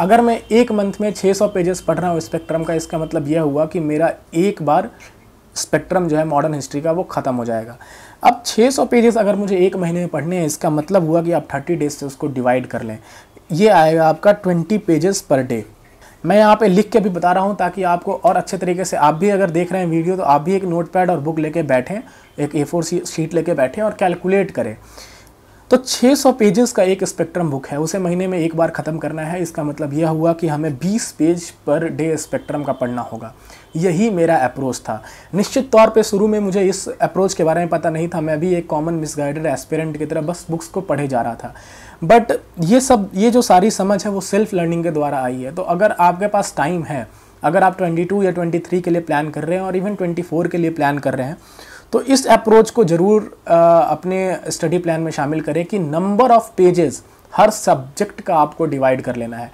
अगर मैं एक मंथ में 600 पेजेस पढ़ रहा हूँ स्पेक्ट्रम का इसका मतलब यह हुआ कि मेरा एक बार स्पेक्ट्रम जो है मॉडर्न हिस्ट्री का वो ख़त्म हो जाएगा अब 600 पेजेस अगर मुझे एक महीने में पढ़ने हैं इसका मतलब हुआ कि आप 30 डेज से उसको डिवाइड कर लें ये आएगा आपका 20 पेजेस पर डे मैं यहाँ पे लिख के भी बता रहा हूँ ताकि आपको और अच्छे तरीके से आप भी अगर देख रहे हैं वीडियो तो आप भी एक नोटपैड और बुक लेके बैठें एक ए फोर शीट लेके बैठें और कैलकुलेट करें तो 600 पेजेस का एक स्पेक्ट्रम बुक है उसे महीने में एक बार ख़त्म करना है इसका मतलब यह हुआ कि हमें 20 पेज पर डे स्पेक्ट्रम का पढ़ना होगा यही मेरा अप्रोच था निश्चित तौर पे शुरू में मुझे इस अप्रोच के बारे में पता नहीं था मैं भी एक कॉमन मिसगाइडेड एस्पेरेंट की तरह बस बुक्स को पढ़े जा रहा था बट ये सब ये जो सारी समझ है वो सेल्फ लर्निंग के द्वारा आई है तो अगर आपके पास टाइम है अगर आप 22 या 23 के लिए प्लान कर रहे हैं और इवन 24 के लिए प्लान कर रहे हैं तो इस अप्रोच को ज़रूर अपने स्टडी प्लान में शामिल करें कि नंबर ऑफ़ पेजेस हर सब्जेक्ट का आपको डिवाइड कर लेना है